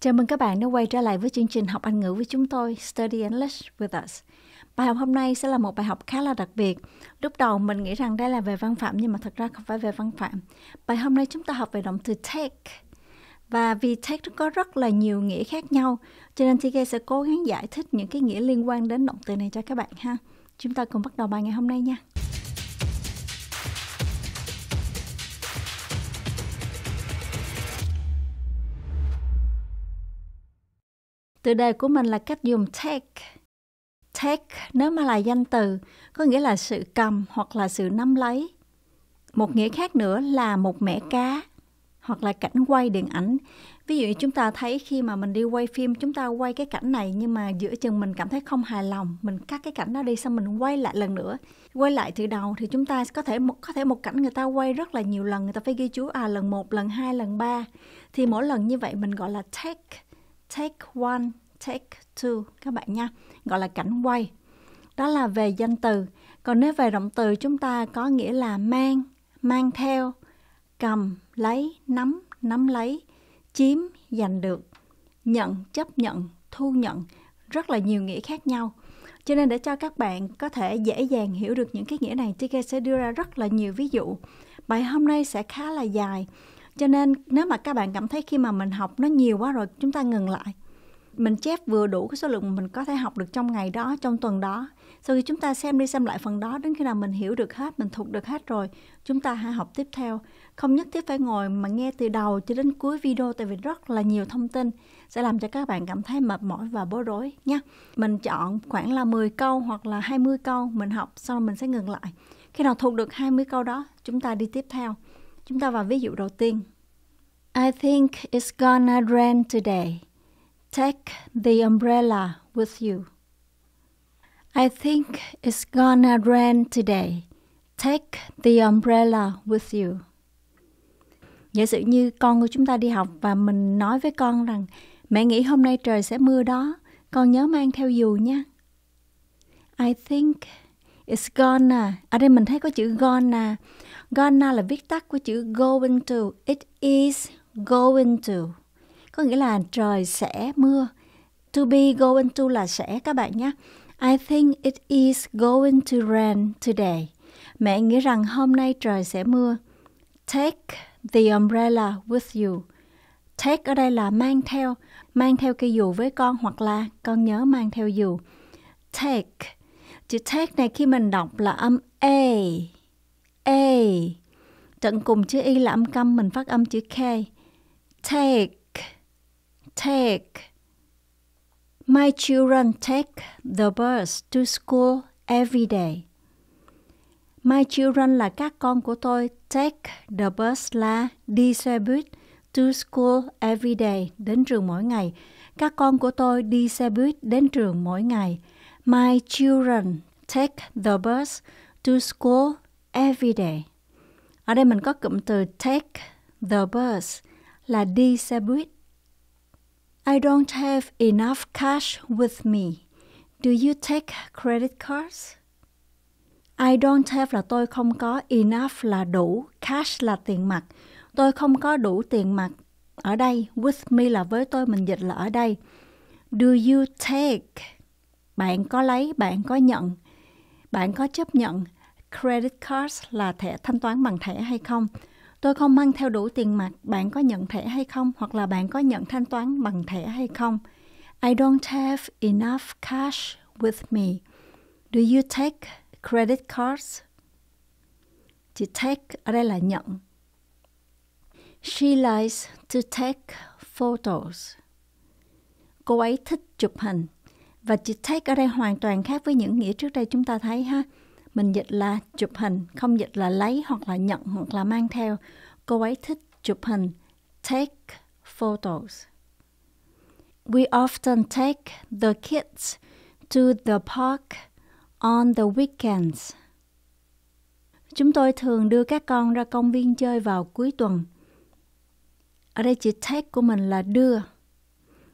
Chào mừng các bạn đã quay trở lại với chương trình học Anh ngữ với chúng tôi, Study English with Us. Bài học hôm nay sẽ là một bài học khá là đặc biệt. Lúc đầu mình nghĩ rằng đây là về văn phạm nhưng mà thật ra không phải về văn phạm. Bài hôm nay chúng ta học về động từ take. Và vì take có rất là nhiều nghĩa khác nhau, cho nên TK sẽ cố gắng giải thích những cái nghĩa liên quan đến động từ này cho các bạn ha. Chúng ta cùng bắt đầu bài ngày hôm nay nha. Từ đề của mình là cách dùng take. Take nếu mà là danh từ có nghĩa là sự cầm hoặc là sự nắm lấy. Một nghĩa khác nữa là một mẻ cá hoặc là cảnh quay điện ảnh. Ví dụ chúng ta thấy khi mà mình đi quay phim chúng ta quay cái cảnh này nhưng mà giữa chừng mình cảm thấy không hài lòng, mình cắt cái cảnh đó đi xong mình quay lại lần nữa. Quay lại từ đầu thì chúng ta có thể một có thể một cảnh người ta quay rất là nhiều lần, người ta phải ghi chú à lần 1, lần 2, lần 3. Thì mỗi lần như vậy mình gọi là take take one, take two các bạn nha, gọi là cảnh quay. Đó là về danh từ. Còn nếu về động từ chúng ta có nghĩa là mang, mang theo, cầm, lấy, nắm, nắm lấy, chiếm, giành được, nhận, chấp nhận, thu nhận, rất là nhiều nghĩa khác nhau. Cho nên để cho các bạn có thể dễ dàng hiểu được những cái nghĩa này, TK sẽ đưa ra rất là nhiều ví dụ. Bài hôm nay sẽ khá là dài, cho nên nếu mà các bạn cảm thấy khi mà mình học nó nhiều quá rồi chúng ta ngừng lại. Mình chép vừa đủ cái số lượng mình có thể học được trong ngày đó, trong tuần đó. Sau khi chúng ta xem đi xem lại phần đó đến khi nào mình hiểu được hết, mình thuộc được hết rồi, chúng ta hãy học tiếp theo. Không nhất thiết phải ngồi mà nghe từ đầu cho đến cuối video tại vì rất là nhiều thông tin sẽ làm cho các bạn cảm thấy mệt mỏi và bối rối nha. Mình chọn khoảng là 10 câu hoặc là 20 câu mình học sau mình sẽ ngừng lại. Khi nào thuộc được 20 câu đó, chúng ta đi tiếp theo. Chúng ta vào ví dụ đầu tiên. I think it's gonna rain today. Take the umbrella with you. I think it's gonna rain today. Take the umbrella with you. Giả sử như con của chúng ta đi học và mình nói với con rằng mẹ nghĩ hôm nay trời sẽ mưa đó, con nhớ mang theo dù nha. I think is gonna. Ở à, đây mình thấy có chữ gonna. Gonna là viết tắt của chữ going to. It is going to. Có nghĩa là trời sẽ mưa. To be going to là sẽ các bạn nhé. I think it is going to rain today. Mẹ nghĩ rằng hôm nay trời sẽ mưa. Take the umbrella with you. Take ở đây là mang theo, mang theo cây dù với con hoặc là con nhớ mang theo dù. Take Chữ take này khi mình đọc là âm A. A. Trận cùng chữ Y là âm câm, mình phát âm chữ K. Take. Take. My children take the bus to school every day. My children là các con của tôi. Take the bus là đi xe buýt. To school every day, đến trường mỗi ngày. Các con của tôi đi xe buýt đến trường mỗi ngày. My children take the bus to school every day. Ở đây mình có cụm từ take the bus là đi xe buýt. I don't have enough cash with me. Do you take credit cards? I don't have là tôi không có, enough là đủ, cash là tiền mặt. Tôi không có đủ tiền mặt. Ở đây, with me là với tôi, mình dịch là ở đây. Do you take bạn có lấy, bạn có nhận, bạn có chấp nhận credit card là thẻ thanh toán bằng thẻ hay không? Tôi không mang theo đủ tiền mặt, bạn có nhận thẻ hay không? Hoặc là bạn có nhận thanh toán bằng thẻ hay không? I don't have enough cash with me. Do you take credit cards? Chữ take ở đây là nhận. She likes to take photos. Cô ấy thích chụp hình. Và chữ take ở đây hoàn toàn khác với những nghĩa trước đây chúng ta thấy ha. Mình dịch là chụp hình, không dịch là lấy hoặc là nhận hoặc là mang theo. Cô ấy thích chụp hình. Take photos. We often take the kids to the park on the weekends. Chúng tôi thường đưa các con ra công viên chơi vào cuối tuần. Ở đây chữ take của mình là đưa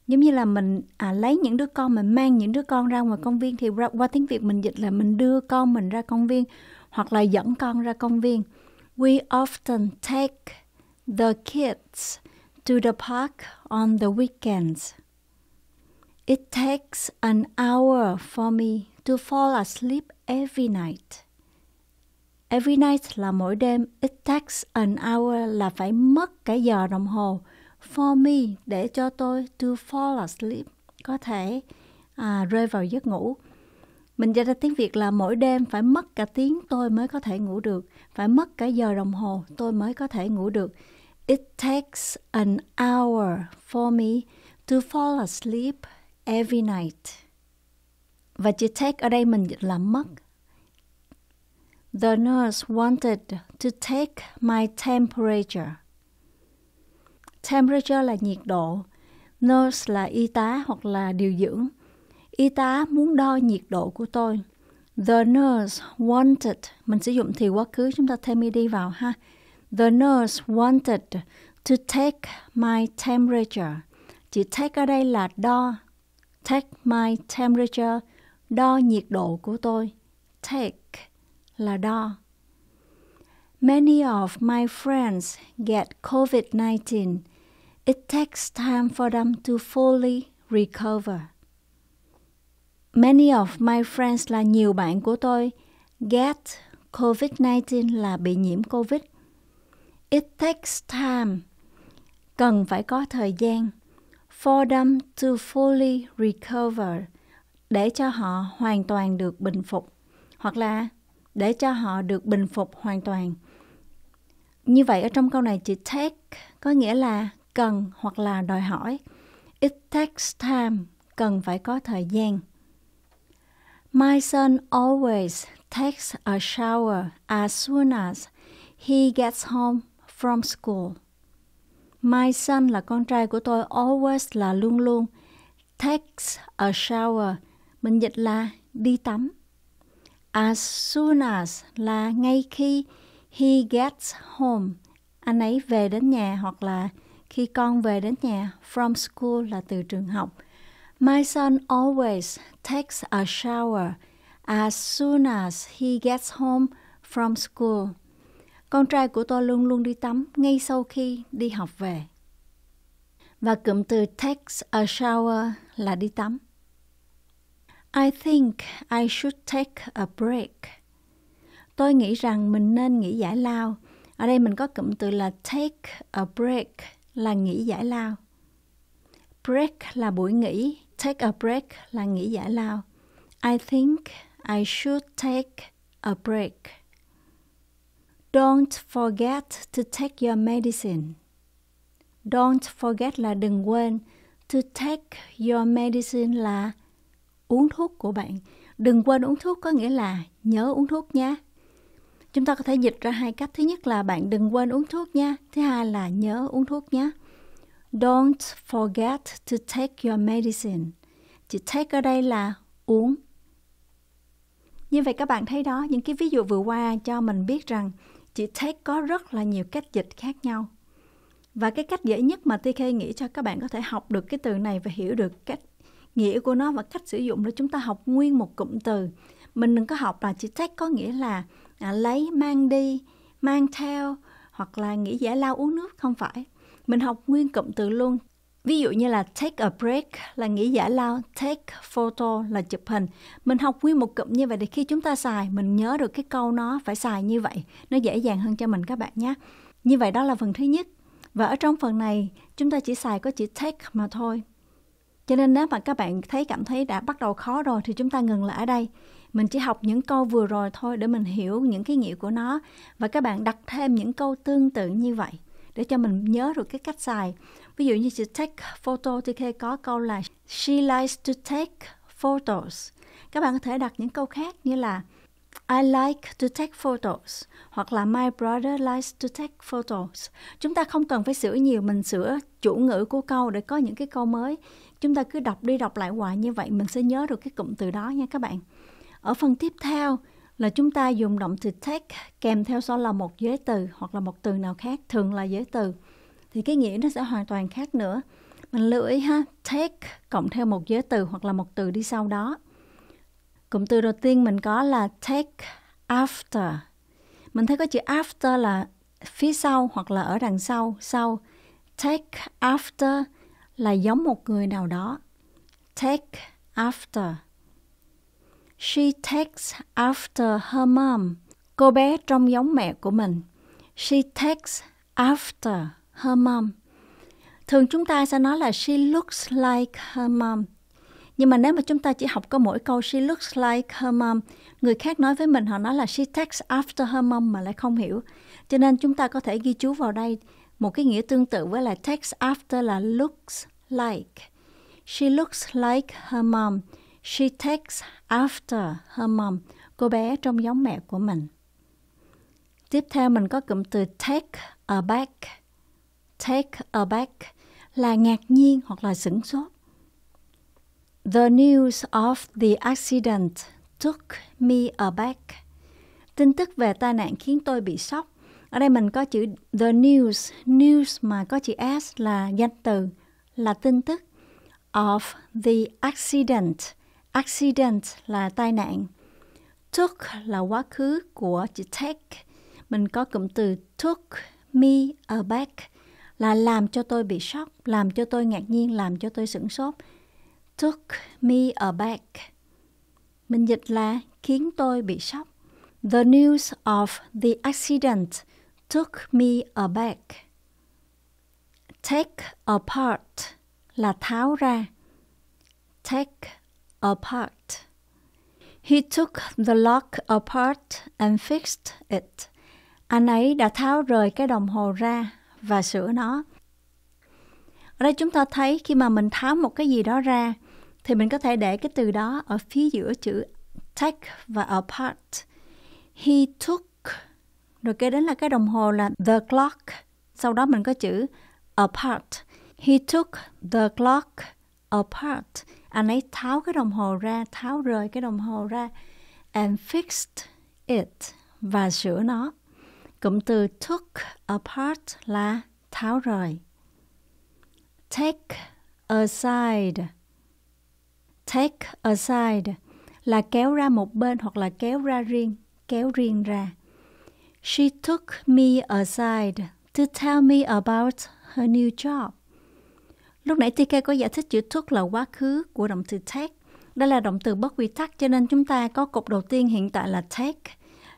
giống như là mình à, lấy những đứa con mình mang những đứa con ra ngoài công viên thì ra, qua tiếng việt mình dịch là mình đưa con mình ra công viên hoặc là dẫn con ra công viên we often take the kids to the park on the weekends it takes an hour for me to fall asleep every night every night là mỗi đêm it takes an hour là phải mất cả giờ đồng hồ for me để cho tôi to fall asleep có thể à, rơi vào giấc ngủ mình dịch ra tiếng Việt là mỗi đêm phải mất cả tiếng tôi mới có thể ngủ được, phải mất cả giờ đồng hồ tôi mới có thể ngủ được. It takes an hour for me to fall asleep every night. Và chữ take ở đây mình dịch là mất. The nurse wanted to take my temperature temperature là nhiệt độ, nurse là y tá hoặc là điều dưỡng. Y tá muốn đo nhiệt độ của tôi. The nurse wanted, mình sử dụng thì quá khứ chúng ta thêm đi vào ha. The nurse wanted to take my temperature. Chữ take ở đây là đo. Take my temperature, đo nhiệt độ của tôi. Take là đo. Many of my friends get COVID-19 it takes time for them to fully recover. Many of my friends là nhiều bạn của tôi get COVID-19 là bị nhiễm COVID. It takes time. Cần phải có thời gian for them to fully recover để cho họ hoàn toàn được bình phục hoặc là để cho họ được bình phục hoàn toàn. Như vậy ở trong câu này chữ take có nghĩa là cần hoặc là đòi hỏi. It takes time, cần phải có thời gian. My son always takes a shower as soon as he gets home from school. My son là con trai của tôi always là luôn luôn takes a shower mình dịch là đi tắm. As soon as là ngay khi he gets home, anh ấy về đến nhà hoặc là khi con về đến nhà, from school là từ trường học. My son always takes a shower as soon as he gets home from school. Con trai của tôi luôn luôn đi tắm ngay sau khi đi học về. Và cụm từ takes a shower là đi tắm. I think I should take a break. Tôi nghĩ rằng mình nên nghỉ giải lao. Ở đây mình có cụm từ là take a break là nghỉ giải lao. Break là buổi nghỉ, take a break là nghỉ giải lao. I think I should take a break. Don't forget to take your medicine. Don't forget là đừng quên. To take your medicine là uống thuốc của bạn. Đừng quên uống thuốc có nghĩa là nhớ uống thuốc nhé chúng ta có thể dịch ra hai cách thứ nhất là bạn đừng quên uống thuốc nha thứ hai là nhớ uống thuốc nhé don't forget to take your medicine chữ take ở đây là uống như vậy các bạn thấy đó những cái ví dụ vừa qua cho mình biết rằng chữ take có rất là nhiều cách dịch khác nhau và cái cách dễ nhất mà TK nghĩ cho các bạn có thể học được cái từ này và hiểu được cách nghĩa của nó và cách sử dụng là chúng ta học nguyên một cụm từ. Mình đừng có học là chữ take có nghĩa là à, lấy mang đi mang theo hoặc là nghỉ giải lao uống nước không phải mình học nguyên cụm từ luôn ví dụ như là take a break là nghỉ giải lao take photo là chụp hình mình học nguyên một cụm như vậy để khi chúng ta xài mình nhớ được cái câu nó phải xài như vậy nó dễ dàng hơn cho mình các bạn nhé như vậy đó là phần thứ nhất và ở trong phần này chúng ta chỉ xài có chữ take mà thôi cho nên nếu mà các bạn thấy cảm thấy đã bắt đầu khó rồi thì chúng ta ngừng lại ở đây mình chỉ học những câu vừa rồi thôi để mình hiểu những cái nghĩa của nó và các bạn đặt thêm những câu tương tự như vậy để cho mình nhớ được cái cách xài ví dụ như chữ take photo thì có câu là she likes to take photos các bạn có thể đặt những câu khác như là I like to take photos hoặc là my brother likes to take photos. Chúng ta không cần phải sửa nhiều, mình sửa chủ ngữ của câu để có những cái câu mới. Chúng ta cứ đọc đi đọc lại hoài như vậy mình sẽ nhớ được cái cụm từ đó nha các bạn. Ở phần tiếp theo là chúng ta dùng động từ take kèm theo sau là một giới từ hoặc là một từ nào khác, thường là giới từ. Thì cái nghĩa nó sẽ hoàn toàn khác nữa. Mình lưu ý ha, take cộng theo một giới từ hoặc là một từ đi sau đó. Cụm từ đầu tiên mình có là take after. Mình thấy có chữ after là phía sau hoặc là ở đằng sau, sau. Take after là giống một người nào đó. Take after. She takes after her mom. Cô bé trông giống mẹ của mình. She takes after her mom. Thường chúng ta sẽ nói là she looks like her mom. Nhưng mà nếu mà chúng ta chỉ học có mỗi câu she looks like her mom, người khác nói với mình họ nói là she takes after her mom mà lại không hiểu. Cho nên chúng ta có thể ghi chú vào đây một cái nghĩa tương tự với là takes after là looks like. She looks like her mom. She takes after her mom. Cô bé trông giống mẹ của mình. Tiếp theo mình có cụm từ take a back, Take a back là ngạc nhiên hoặc là sửng sốt. The news of the accident took me aback. Tin tức về tai nạn khiến tôi bị sốc. Ở đây mình có chữ the news, news mà có chữ s là danh từ, là tin tức of the accident Accident là tai nạn. Took là quá khứ của chữ take. Mình có cụm từ took me aback là làm cho tôi bị sốc, làm cho tôi ngạc nhiên, làm cho tôi sửng sốt. Took me aback. Mình dịch là khiến tôi bị sốc. The news of the accident took me aback. Take apart là tháo ra. Take apart. He took the lock apart and fixed it. Anh ấy đã tháo rời cái đồng hồ ra và sửa nó. Ở đây chúng ta thấy khi mà mình tháo một cái gì đó ra thì mình có thể để cái từ đó ở phía giữa chữ take và apart. He took rồi kế đến là cái đồng hồ là the clock. Sau đó mình có chữ apart. He took the clock apart anh ấy tháo cái đồng hồ ra tháo rời cái đồng hồ ra and fixed it và sửa nó cụm từ took apart là tháo rời take aside take aside là kéo ra một bên hoặc là kéo ra riêng kéo riêng ra she took me aside to tell me about her new job Lúc nãy TK có giải thích chữ took là quá khứ của động từ take. Đây là động từ bất quy tắc cho nên chúng ta có cột đầu tiên hiện tại là take.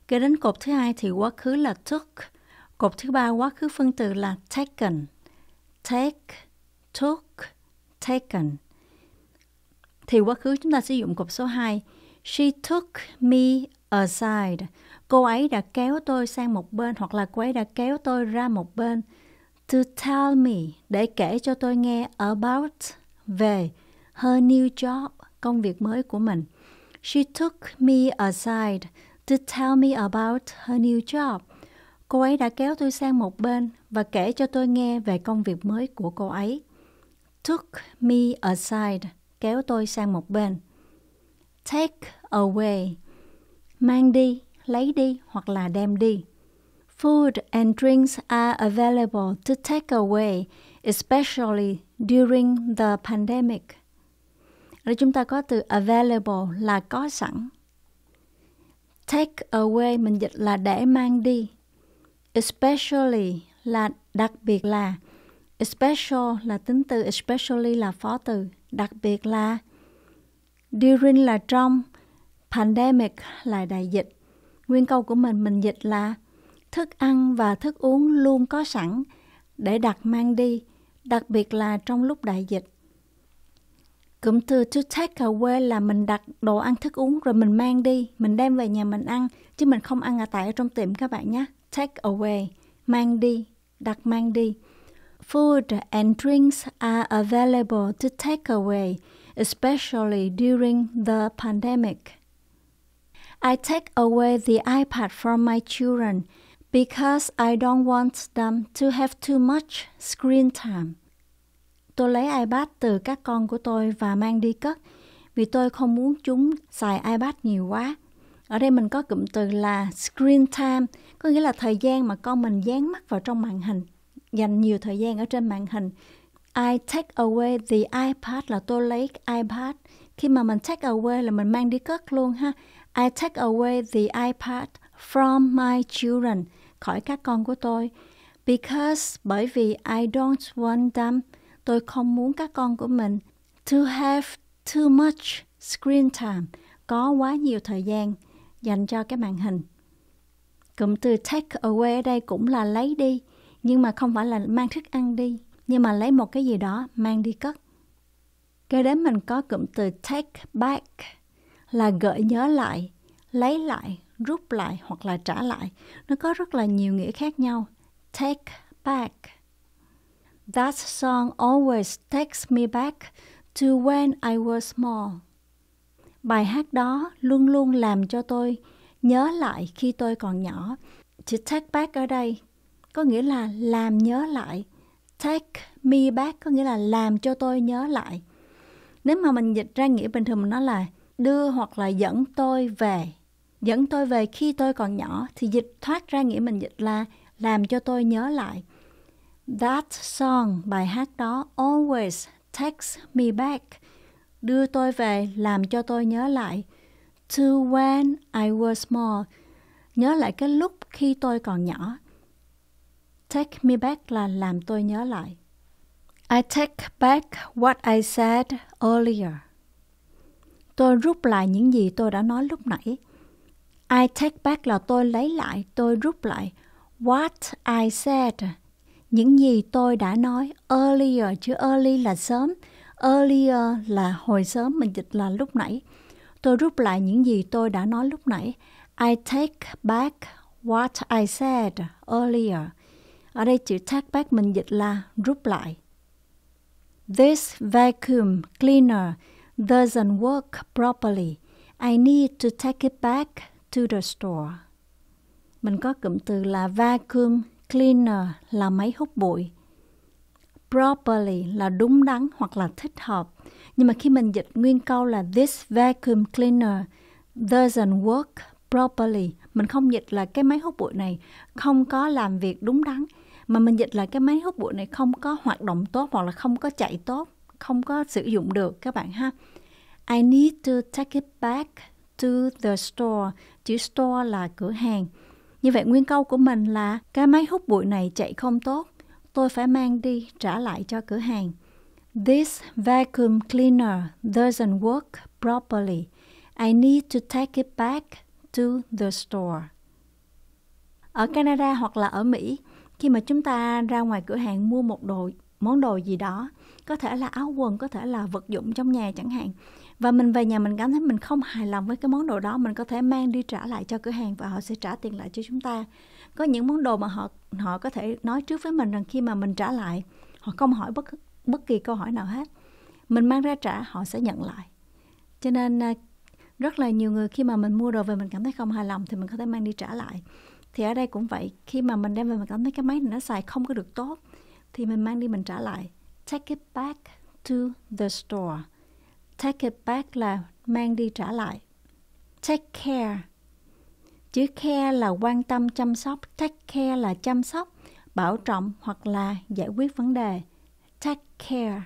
kể đến cột thứ hai thì quá khứ là took. Cột thứ ba quá khứ phân từ là taken. Take, took, taken. Thì quá khứ chúng ta sử dụng cột số 2. She took me aside. Cô ấy đã kéo tôi sang một bên hoặc là cô ấy đã kéo tôi ra một bên to tell me để kể cho tôi nghe about về her new job, công việc mới của mình. She took me aside to tell me about her new job. Cô ấy đã kéo tôi sang một bên và kể cho tôi nghe về công việc mới của cô ấy. Took me aside, kéo tôi sang một bên. Take away, mang đi, lấy đi hoặc là đem đi. Food and drinks are available to take away, especially during the pandemic. Ở đây chúng ta có từ available là có sẵn. Take away mình dịch là để mang đi. Especially là đặc biệt là. Special là tính từ, especially là phó từ, đặc biệt là. During là trong, pandemic là đại dịch. Nguyên câu của mình mình dịch là thức ăn và thức uống luôn có sẵn để đặt mang đi, đặc biệt là trong lúc đại dịch. Cụm từ to take away là mình đặt đồ ăn thức uống rồi mình mang đi, mình đem về nhà mình ăn, chứ mình không ăn ở tại ở trong tiệm các bạn nhé. Take away, mang đi, đặt mang đi. Food and drinks are available to take away, especially during the pandemic. I take away the iPad from my children because I don't want them to have too much screen time. Tôi lấy iPad từ các con của tôi và mang đi cất vì tôi không muốn chúng xài iPad nhiều quá. Ở đây mình có cụm từ là screen time, có nghĩa là thời gian mà con mình dán mắt vào trong màn hình, dành nhiều thời gian ở trên màn hình. I take away the iPad là tôi lấy iPad. Khi mà mình take away là mình mang đi cất luôn ha. I take away the iPad from my children khỏi các con của tôi. Because, bởi vì I don't want them, tôi không muốn các con của mình to have too much screen time, có quá nhiều thời gian dành cho cái màn hình. Cụm từ take away ở đây cũng là lấy đi, nhưng mà không phải là mang thức ăn đi, nhưng mà lấy một cái gì đó mang đi cất. Kế đến mình có cụm từ take back là gợi nhớ lại, lấy lại, rút lại hoặc là trả lại. Nó có rất là nhiều nghĩa khác nhau. Take back. That song always takes me back to when I was small. Bài hát đó luôn luôn làm cho tôi nhớ lại khi tôi còn nhỏ. Chữ take back ở đây có nghĩa là làm nhớ lại. Take me back có nghĩa là làm cho tôi nhớ lại. Nếu mà mình dịch ra nghĩa bình thường nó là đưa hoặc là dẫn tôi về dẫn tôi về khi tôi còn nhỏ thì dịch thoát ra nghĩa mình dịch là làm cho tôi nhớ lại. That song, bài hát đó, always takes me back, đưa tôi về làm cho tôi nhớ lại. To when I was small, nhớ lại cái lúc khi tôi còn nhỏ. Take me back là làm tôi nhớ lại. I take back what I said earlier. Tôi rút lại những gì tôi đã nói lúc nãy. I take back là tôi lấy lại, tôi rút lại. What I said, những gì tôi đã nói. Earlier, chữ early là sớm. Earlier là hồi sớm, mình dịch là lúc nãy. Tôi rút lại những gì tôi đã nói lúc nãy. I take back what I said earlier. Ở đây chữ take back mình dịch là rút lại. This vacuum cleaner doesn't work properly. I need to take it back to the store. Mình có cụm từ là vacuum cleaner là máy hút bụi. Properly là đúng đắn hoặc là thích hợp. Nhưng mà khi mình dịch nguyên câu là this vacuum cleaner doesn't work properly, mình không dịch là cái máy hút bụi này không có làm việc đúng đắn mà mình dịch là cái máy hút bụi này không có hoạt động tốt hoặc là không có chạy tốt, không có sử dụng được các bạn ha. I need to take it back to the store chữ store là cửa hàng. Như vậy nguyên câu của mình là cái máy hút bụi này chạy không tốt, tôi phải mang đi trả lại cho cửa hàng. This vacuum cleaner doesn't work properly. I need to take it back to the store. Ở Canada hoặc là ở Mỹ, khi mà chúng ta ra ngoài cửa hàng mua một đồ món đồ gì đó, có thể là áo quần, có thể là vật dụng trong nhà chẳng hạn và mình về nhà mình cảm thấy mình không hài lòng với cái món đồ đó mình có thể mang đi trả lại cho cửa hàng và họ sẽ trả tiền lại cho chúng ta có những món đồ mà họ họ có thể nói trước với mình rằng khi mà mình trả lại họ không hỏi bất bất kỳ câu hỏi nào hết mình mang ra trả họ sẽ nhận lại cho nên à, rất là nhiều người khi mà mình mua đồ về mình cảm thấy không hài lòng thì mình có thể mang đi trả lại thì ở đây cũng vậy khi mà mình đem về mình cảm thấy cái máy này nó xài không có được tốt thì mình mang đi mình trả lại take it back to the store Take it back là mang đi trả lại. Take care. Chữ care là quan tâm chăm sóc, take care là chăm sóc, bảo trọng hoặc là giải quyết vấn đề. Take care.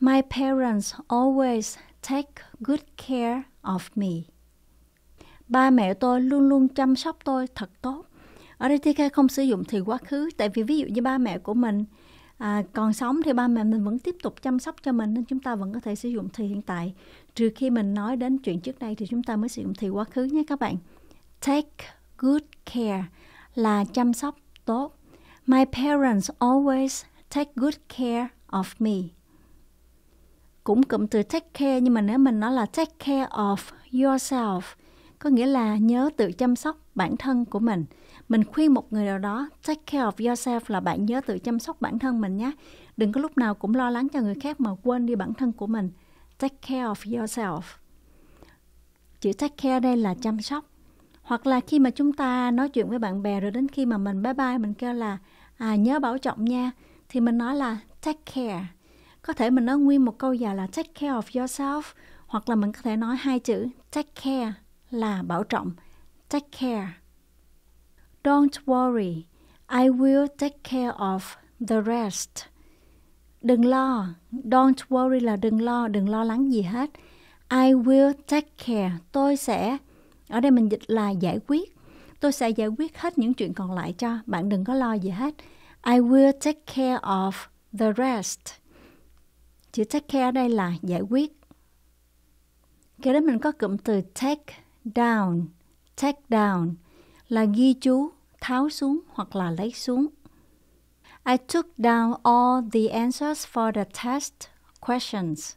My parents always take good care of me. Ba mẹ tôi luôn luôn chăm sóc tôi thật tốt. Ở đây TK không sử dụng thì quá khứ, tại vì ví dụ như ba mẹ của mình à, còn sống thì ba mẹ mình vẫn tiếp tục chăm sóc cho mình nên chúng ta vẫn có thể sử dụng thì hiện tại trừ khi mình nói đến chuyện trước đây thì chúng ta mới sử dụng thì quá khứ nhé các bạn take good care là chăm sóc tốt my parents always take good care of me cũng cụm từ take care nhưng mà nếu mình nói là take care of yourself có nghĩa là nhớ tự chăm sóc bản thân của mình mình khuyên một người nào đó take care of yourself là bạn nhớ tự chăm sóc bản thân mình nhé đừng có lúc nào cũng lo lắng cho người khác mà quên đi bản thân của mình take care of yourself chữ take care đây là chăm sóc hoặc là khi mà chúng ta nói chuyện với bạn bè rồi đến khi mà mình bye bye mình kêu là à nhớ bảo trọng nha thì mình nói là take care có thể mình nói nguyên một câu dài là take care of yourself hoặc là mình có thể nói hai chữ take care là bảo trọng take care Don't worry, I will take care of the rest. Đừng lo, don't worry là đừng lo, đừng lo lắng gì hết. I will take care, tôi sẽ ở đây mình dịch là giải quyết. Tôi sẽ giải quyết hết những chuyện còn lại cho, bạn đừng có lo gì hết. I will take care of the rest. Chữ take care ở đây là giải quyết. Kế đến mình có cụm từ take down, take down là ghi chú, tháo xuống hoặc là lấy xuống. I took down all the answers for the test questions.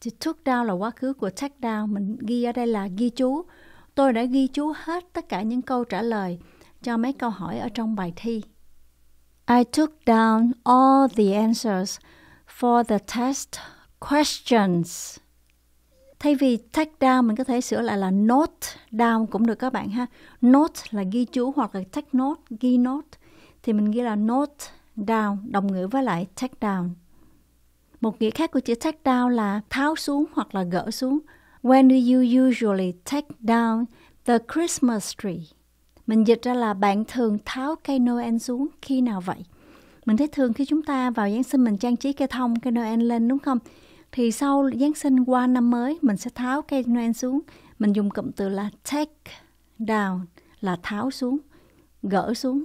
Thì took down là quá khứ của take down, mình ghi ở đây là ghi chú. Tôi đã ghi chú hết tất cả những câu trả lời cho mấy câu hỏi ở trong bài thi. I took down all the answers for the test questions. Thay vì take down mình có thể sửa lại là note down cũng được các bạn ha. Note là ghi chú hoặc là take note, ghi note. Thì mình ghi là note down đồng nghĩa với lại take down. Một nghĩa khác của chữ take down là tháo xuống hoặc là gỡ xuống. When do you usually take down the Christmas tree? Mình dịch ra là bạn thường tháo cây Noel xuống khi nào vậy? Mình thấy thường khi chúng ta vào Giáng sinh mình trang trí cây thông, cây Noel lên đúng không? thì sau Giáng sinh qua năm mới mình sẽ tháo cây Noel xuống mình dùng cụm từ là take down là tháo xuống gỡ xuống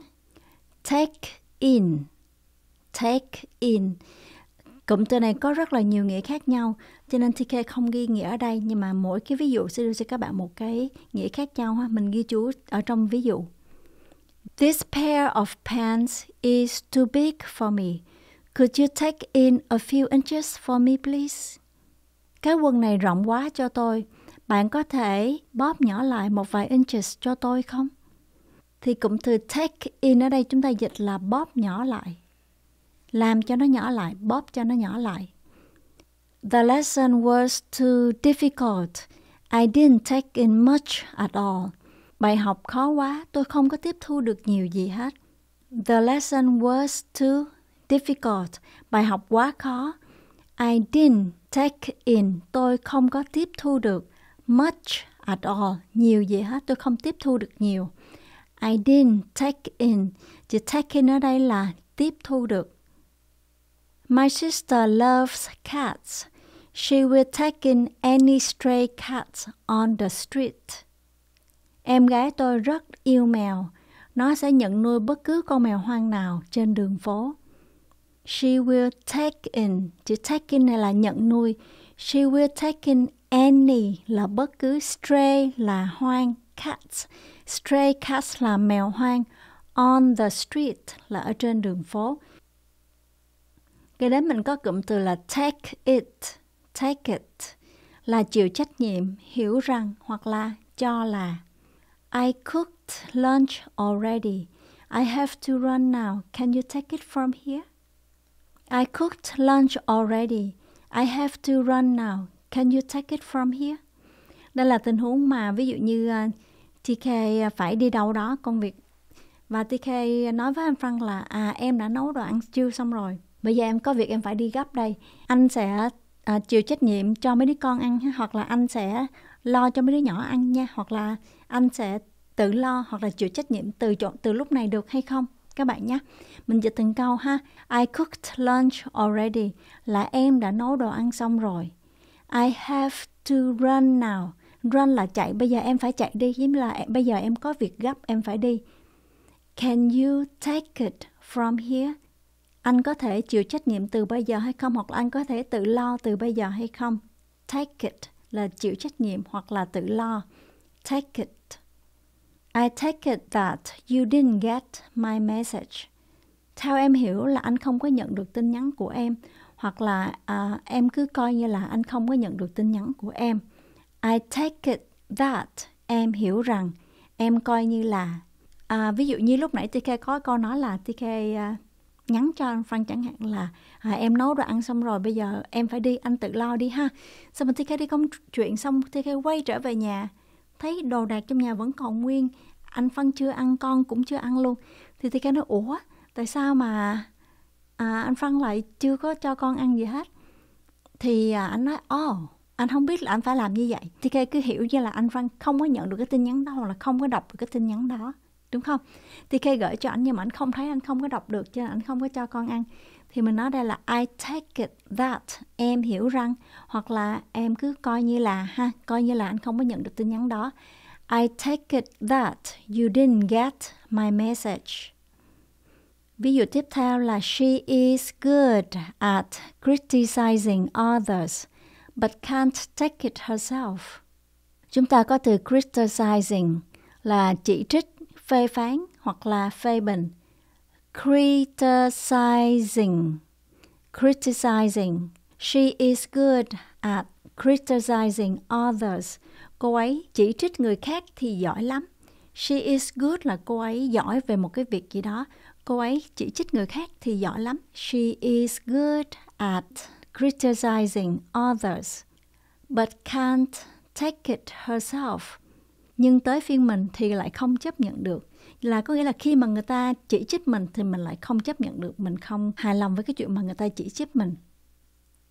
take in take in cụm từ này có rất là nhiều nghĩa khác nhau cho nên TK không ghi nghĩa ở đây nhưng mà mỗi cái ví dụ sẽ đưa cho các bạn một cái nghĩa khác nhau ha mình ghi chú ở trong ví dụ This pair of pants is too big for me Could you take in a few inches for me please? Cái quần này rộng quá cho tôi. Bạn có thể bóp nhỏ lại một vài inches cho tôi không? Thì cụm từ take in ở đây chúng ta dịch là bóp nhỏ lại. Làm cho nó nhỏ lại, bóp cho nó nhỏ lại. The lesson was too difficult. I didn't take in much at all. Bài học khó quá, tôi không có tiếp thu được nhiều gì hết. The lesson was too difficult, bài học quá khó. I didn't take in, tôi không có tiếp thu được much at all, nhiều gì hết, tôi không tiếp thu được nhiều. I didn't take in, chữ take in ở đây là tiếp thu được. My sister loves cats. She will take in any stray cats on the street. Em gái tôi rất yêu mèo. Nó sẽ nhận nuôi bất cứ con mèo hoang nào trên đường phố. She will take in. Chữ take in này là nhận nuôi. She will take in any là bất cứ stray là hoang cats. Stray cats là mèo hoang. On the street là ở trên đường phố. Kế đến mình có cụm từ là take it. Take it là chịu trách nhiệm, hiểu rằng hoặc là cho là. I cooked lunch already. I have to run now. Can you take it from here? I cooked lunch already. I have to run now. Can you take it from here? Đây là tình huống mà ví dụ như à, TK à, phải đi đâu đó công việc và TK nói với anh Frank là à em đã nấu đồ ăn chưa xong rồi. Bây giờ em có việc em phải đi gấp đây. Anh sẽ à, chịu trách nhiệm cho mấy đứa con ăn hoặc là anh sẽ lo cho mấy đứa nhỏ ăn nha hoặc là anh sẽ tự lo hoặc là chịu trách nhiệm từ chỗ từ lúc này được hay không các bạn nhé. Mình dịch từng câu ha. I cooked lunch already là em đã nấu đồ ăn xong rồi. I have to run now. Run là chạy, bây giờ em phải chạy đi, giống là bây giờ em có việc gấp, em phải đi. Can you take it from here? Anh có thể chịu trách nhiệm từ bây giờ hay không hoặc là anh có thể tự lo từ bây giờ hay không? Take it là chịu trách nhiệm hoặc là tự lo. Take it I take it that you didn't get my message. Theo em hiểu là anh không có nhận được tin nhắn của em hoặc là uh, em cứ coi như là anh không có nhận được tin nhắn của em. I take it that em hiểu rằng em coi như là à, ví dụ như lúc nãy TK có câu nói là TK à, nhắn cho anh Frank chẳng hạn là à, em nấu rồi ăn xong rồi bây giờ em phải đi anh tự lo đi ha xong rồi TK đi công chuyện xong TK quay trở về nhà thấy đồ đạc trong nhà vẫn còn nguyên anh phân chưa ăn con cũng chưa ăn luôn thì thì cái nói ủa tại sao mà à, anh phân lại chưa có cho con ăn gì hết thì à, anh nói ồ oh, anh không biết là anh phải làm như vậy thì cứ hiểu ra là anh phân không có nhận được cái tin nhắn đó hoặc là không có đọc được cái tin nhắn đó đúng không thì khi gửi cho anh nhưng mà anh không thấy anh không có đọc được cho nên anh không có cho con ăn thì mình nói đây là I take it that em hiểu rằng hoặc là em cứ coi như là ha coi như là anh không có nhận được tin nhắn đó I take it that you didn't get my message ví dụ tiếp theo là she is good at criticizing others but can't take it herself chúng ta có từ criticizing là chỉ trích phê phán hoặc là phê bình criticizing criticizing she is good at criticizing others cô ấy chỉ trích người khác thì giỏi lắm she is good là cô ấy giỏi về một cái việc gì đó cô ấy chỉ trích người khác thì giỏi lắm she is good at criticizing others but can't take it herself nhưng tới phiên mình thì lại không chấp nhận được là có nghĩa là khi mà người ta chỉ trích mình thì mình lại không chấp nhận được mình không hài lòng với cái chuyện mà người ta chỉ trích mình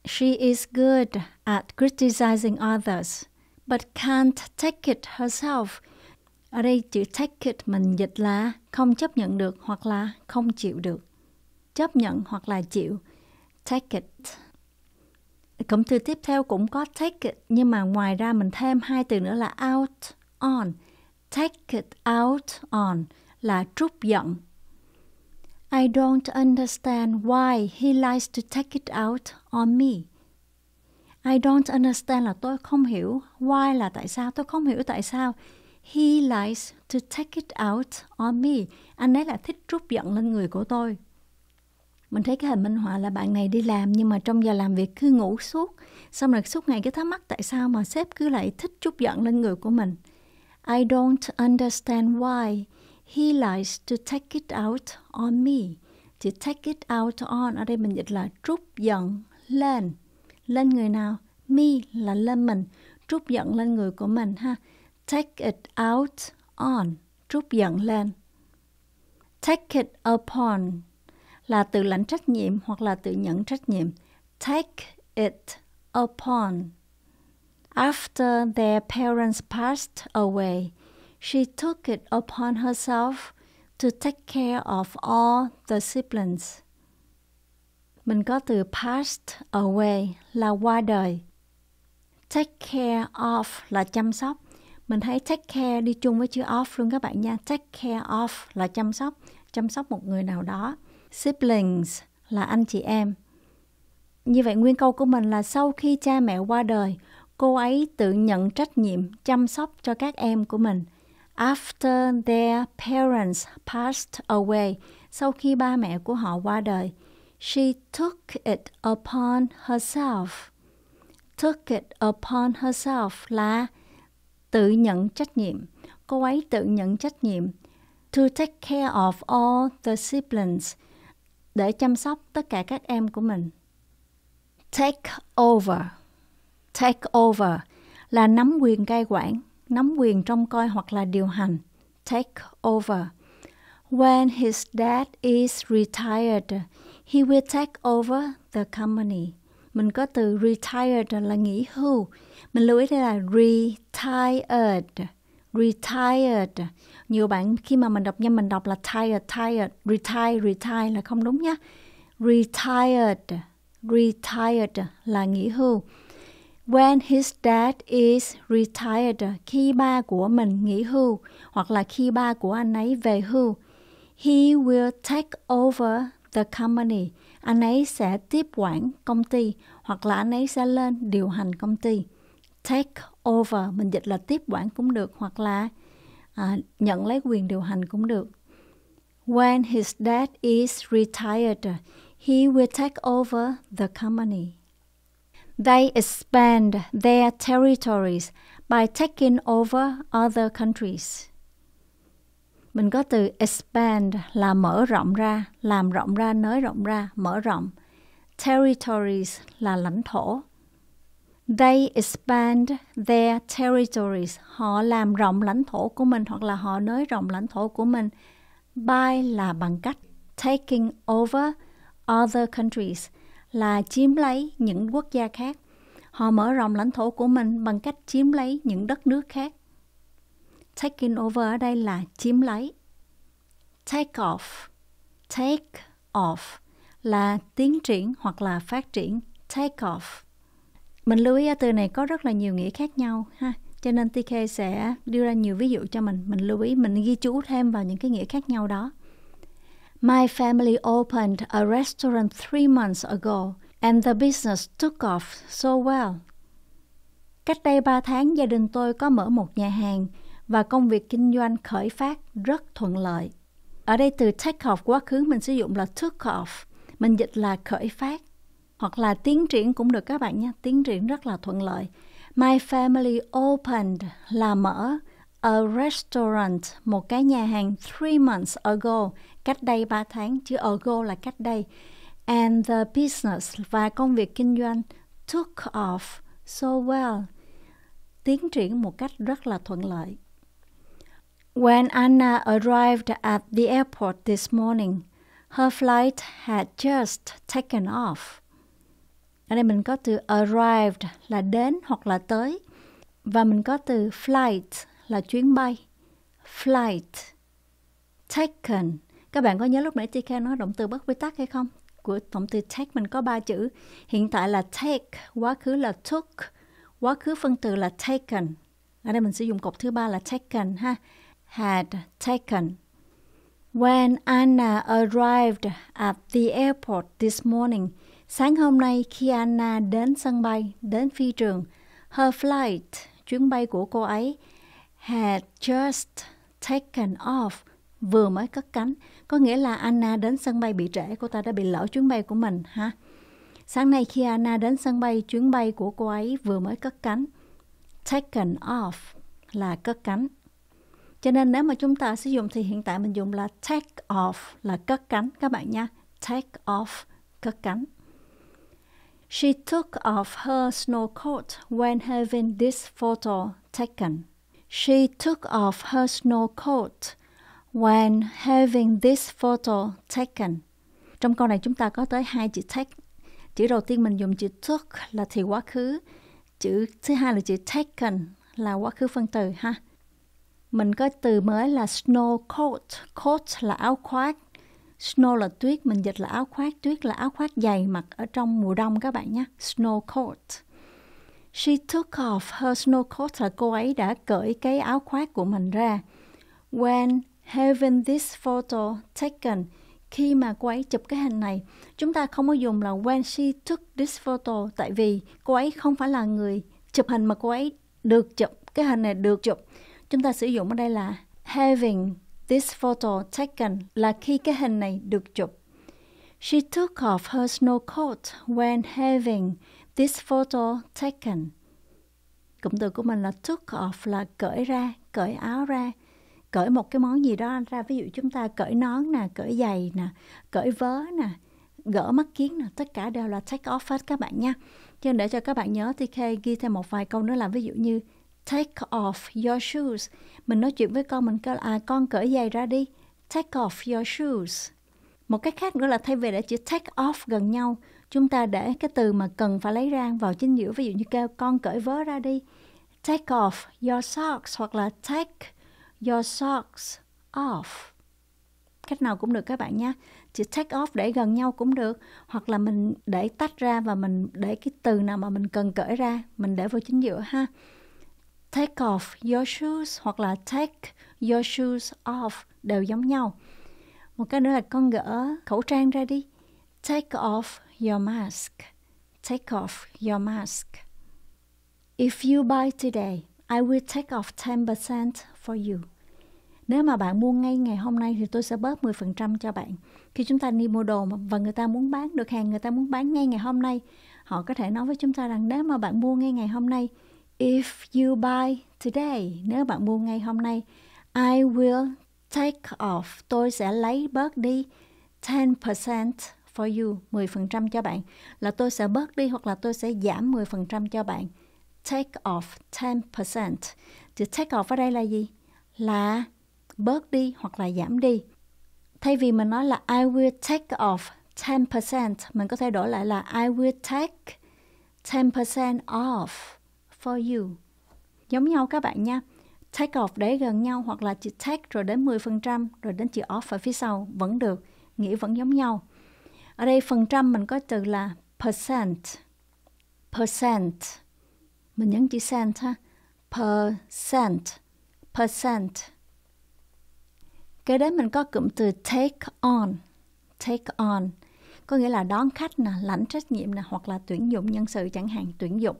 she is good at criticizing others but can't take it herself ở đây chữ take it mình dịch là không chấp nhận được hoặc là không chịu được chấp nhận hoặc là chịu take it cụm từ tiếp theo cũng có take it nhưng mà ngoài ra mình thêm hai từ nữa là out on, take it out on là trút giận. I don't understand why he likes to take it out on me. I don't understand là tôi không hiểu. Why là tại sao? Tôi không hiểu tại sao. He likes to take it out on me. Anh ấy là thích trút giận lên người của tôi. Mình thấy cái hình minh họa là bạn này đi làm nhưng mà trong giờ làm việc cứ ngủ suốt. Xong rồi suốt ngày cứ thắc mắc tại sao mà sếp cứ lại thích trút giận lên người của mình. I don't understand why he likes to take it out on me. To take it out on ở đây mình dịch là trút giận lên. Lên người nào? Me là lên mình. Trút giận lên người của mình ha. Take it out on. Trút giận lên. Take it upon là tự lãnh trách nhiệm hoặc là tự nhận trách nhiệm. Take it upon After their parents passed away, she took it upon herself to take care of all the siblings. Mình có từ passed away là qua đời. Take care of là chăm sóc. Mình thấy take care đi chung với chữ of luôn các bạn nha. Take care of là chăm sóc, chăm sóc một người nào đó. Siblings là anh chị em. Như vậy nguyên câu của mình là sau khi cha mẹ qua đời, cô ấy tự nhận trách nhiệm chăm sóc cho các em của mình. After their parents passed away, sau khi ba mẹ của họ qua đời, she took it upon herself. Took it upon herself là tự nhận trách nhiệm. Cô ấy tự nhận trách nhiệm to take care of all the siblings để chăm sóc tất cả các em của mình. Take over Take over là nắm quyền cai quản, nắm quyền trông coi hoặc là điều hành. Take over. When his dad is retired, he will take over the company. Mình có từ retired là nghỉ hưu. Mình lưu ý đây là retired. Retired. Nhiều bạn khi mà mình đọc nha, mình đọc là tired, tired, retire, retire là không đúng nhé. Retired. Retired là nghỉ hưu. When his dad is retired, khi ba của mình nghỉ hưu hoặc là khi ba của anh ấy về hưu, he will take over the company. Anh ấy sẽ tiếp quản công ty hoặc là anh ấy sẽ lên điều hành công ty. Take over mình dịch là tiếp quản cũng được hoặc là à, nhận lấy quyền điều hành cũng được. When his dad is retired, he will take over the company. They expand their territories by taking over other countries. Mình có từ expand là mở rộng ra, làm rộng ra, nới rộng ra, mở rộng. Territories là lãnh thổ. They expand their territories. Họ làm rộng lãnh thổ của mình hoặc là họ nới rộng lãnh thổ của mình. By là bằng cách taking over other countries là chiếm lấy những quốc gia khác. Họ mở rộng lãnh thổ của mình bằng cách chiếm lấy những đất nước khác. Taking over ở đây là chiếm lấy. Take off. Take off là tiến triển hoặc là phát triển. Take off. Mình lưu ý từ này có rất là nhiều nghĩa khác nhau ha. Cho nên TK sẽ đưa ra nhiều ví dụ cho mình. Mình lưu ý, mình ghi chú thêm vào những cái nghĩa khác nhau đó. My family opened a restaurant three months ago and the business took off so well. Cách đây 3 tháng gia đình tôi có mở một nhà hàng và công việc kinh doanh khởi phát rất thuận lợi. Ở đây từ take off quá khứ mình sử dụng là took off, mình dịch là khởi phát hoặc là tiến triển cũng được các bạn nhé, tiến triển rất là thuận lợi. My family opened là mở a restaurant, một cái nhà hàng 3 months ago, cách đây 3 tháng, chứ ago là cách đây. And the business và công việc kinh doanh took off so well. Tiến triển một cách rất là thuận lợi. When Anna arrived at the airport this morning, her flight had just taken off. Ở đây mình có từ arrived là đến hoặc là tới và mình có từ flight là chuyến bay. Flight taken các bạn có nhớ lúc nãy TK nói động từ bất quy tắc hay không? Của động từ take mình có ba chữ. Hiện tại là take, quá khứ là took, quá khứ phân từ là taken. Ở đây mình sử dụng cột thứ ba là taken ha. Had taken. When Anna arrived at the airport this morning, sáng hôm nay khi Anna đến sân bay, đến phi trường, her flight, chuyến bay của cô ấy, had just taken off, vừa mới cất cánh. Có nghĩa là Anna đến sân bay bị trễ, cô ta đã bị lỡ chuyến bay của mình ha. Sáng nay khi Anna đến sân bay, chuyến bay của cô ấy vừa mới cất cánh. Taken off là cất cánh. Cho nên nếu mà chúng ta sử dụng thì hiện tại mình dùng là take off là cất cánh các bạn nha. Take off, cất cánh. She took off her snow coat when having this photo taken. She took off her snow coat when having this photo taken. Trong câu này chúng ta có tới hai chữ take. Chữ đầu tiên mình dùng chữ took là thì quá khứ, chữ thứ hai là chữ taken là quá khứ phân từ ha. Mình có từ mới là snow coat, coat là áo khoác, snow là tuyết, mình dịch là áo khoác, tuyết là áo khoác dày mặc ở trong mùa đông các bạn nhé, snow coat. She took off her snow coat là cô ấy đã cởi cái áo khoác của mình ra. When having this photo taken khi mà cô ấy chụp cái hình này chúng ta không có dùng là when she took this photo tại vì cô ấy không phải là người chụp hình mà cô ấy được chụp cái hình này được chụp chúng ta sử dụng ở đây là having this photo taken là khi cái hình này được chụp she took off her snow coat when having this photo taken cụm từ của mình là took off là cởi ra cởi áo ra cởi một cái món gì đó ra ví dụ chúng ta cởi nón nè cởi giày nè cởi vớ nè gỡ mắt kiến nè tất cả đều là take off hết các bạn nha cho nên để cho các bạn nhớ thì TK ghi thêm một vài câu nữa là ví dụ như take off your shoes mình nói chuyện với con mình kêu là à, con cởi giày ra đi take off your shoes một cách khác nữa là thay vì để chữ take off gần nhau chúng ta để cái từ mà cần phải lấy ra vào chính giữa ví dụ như kêu con cởi vớ ra đi take off your socks hoặc là take your socks off cách nào cũng được các bạn nhé chữ take off để gần nhau cũng được hoặc là mình để tách ra và mình để cái từ nào mà mình cần cởi ra mình để vào chính giữa ha take off your shoes hoặc là take your shoes off đều giống nhau một cái nữa là con gỡ khẩu trang ra đi take off your mask take off your mask if you buy today I will take off 10% for you. Nếu mà bạn mua ngay ngày hôm nay thì tôi sẽ bớt 10% cho bạn. Khi chúng ta đi mua đồ và người ta muốn bán được hàng, người ta muốn bán ngay ngày hôm nay, họ có thể nói với chúng ta rằng nếu mà bạn mua ngay ngày hôm nay, if you buy today, nếu bạn mua ngay hôm nay, I will take off, tôi sẽ lấy bớt đi 10% for you, 10% cho bạn. Là tôi sẽ bớt đi hoặc là tôi sẽ giảm 10% cho bạn. Take off 10%. Chữ take off ở đây là gì? là bớt đi hoặc là giảm đi. Thay vì mình nói là I will take off 10%, mình có thể đổi lại là I will take 10% off for you. Giống nhau các bạn nha. Take off để gần nhau hoặc là chữ take rồi đến 10% rồi đến chữ off ở phía sau vẫn được, nghĩa vẫn giống nhau. Ở đây phần trăm mình có từ là percent. Percent. Mình nhấn chữ cent ha. Percent percent. Kế đến mình có cụm từ take on. Take on. Có nghĩa là đón khách nè, lãnh trách nhiệm nè, hoặc là tuyển dụng nhân sự chẳng hạn, tuyển dụng.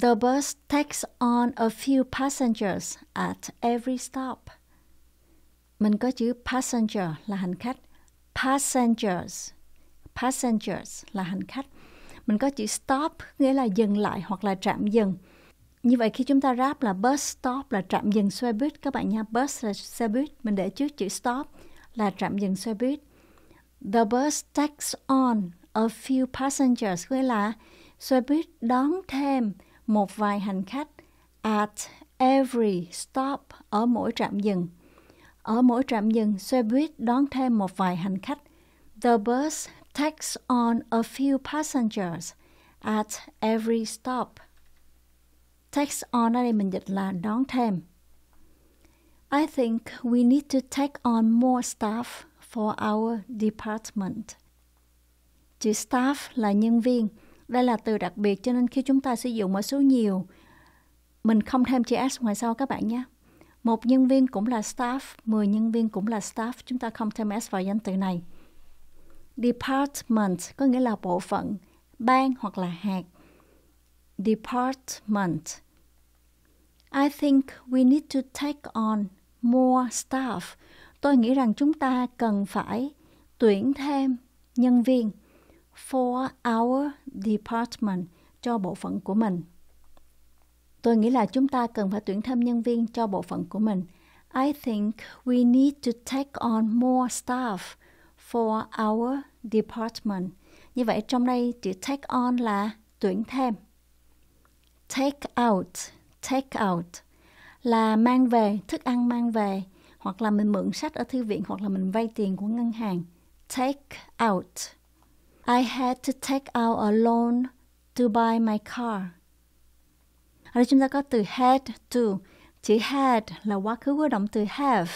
The bus takes on a few passengers at every stop. Mình có chữ passenger là hành khách. Passengers. Passengers là hành khách. Mình có chữ stop nghĩa là dừng lại hoặc là trạm dừng như vậy khi chúng ta ráp là bus stop là trạm dừng xe buýt các bạn nha bus là xe buýt mình để trước chữ stop là trạm dừng xe buýt the bus takes on a few passengers nghĩa là xe buýt đón thêm một vài hành khách at every stop ở mỗi trạm dừng ở mỗi trạm dừng xe buýt đón thêm một vài hành khách the bus takes on a few passengers at every stop Tax on ở đây mình dịch là đón thêm. I think we need to take on more staff for our department. Chữ staff là nhân viên. Đây là từ đặc biệt cho nên khi chúng ta sử dụng ở số nhiều, mình không thêm chữ S ngoài sau các bạn nhé. Một nhân viên cũng là staff, 10 nhân viên cũng là staff, chúng ta không thêm S vào danh từ này. Department có nghĩa là bộ phận, ban hoặc là hạt. Department I think we need to take on more staff. Tôi nghĩ rằng chúng ta cần phải tuyển thêm nhân viên for our department cho bộ phận của mình. Tôi nghĩ là chúng ta cần phải tuyển thêm nhân viên cho bộ phận của mình. I think we need to take on more staff for our department. Như vậy trong đây chữ take on là tuyển thêm. Take out take out là mang về, thức ăn mang về hoặc là mình mượn sách ở thư viện hoặc là mình vay tiền của ngân hàng. Take out. I had to take out a loan to buy my car. Ở đây chúng ta có từ had to. Chữ had là quá khứ của động từ have.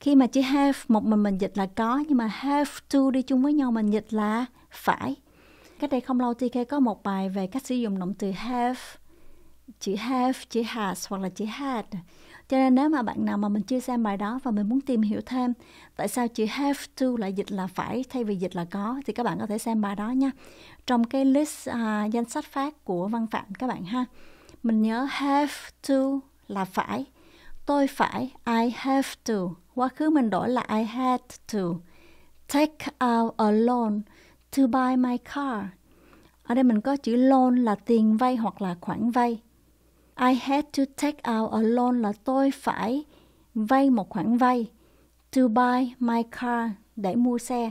Khi mà chữ have một mình mình dịch là có nhưng mà have to đi chung với nhau mình dịch là phải. Cách đây không lâu TK có một bài về cách sử dụng động từ have chữ have, chữ has hoặc là chữ had. Cho nên nếu mà bạn nào mà mình chưa xem bài đó và mình muốn tìm hiểu thêm tại sao chữ have to lại dịch là phải thay vì dịch là có thì các bạn có thể xem bài đó nha. Trong cái list à, danh sách phát của văn phạm các bạn ha. Mình nhớ have to là phải. Tôi phải I have to. Quá khứ mình đổi là I had to. Take out a loan to buy my car. Ở đây mình có chữ loan là tiền vay hoặc là khoản vay I had to take out a loan là tôi phải vay một khoản vay to buy my car để mua xe.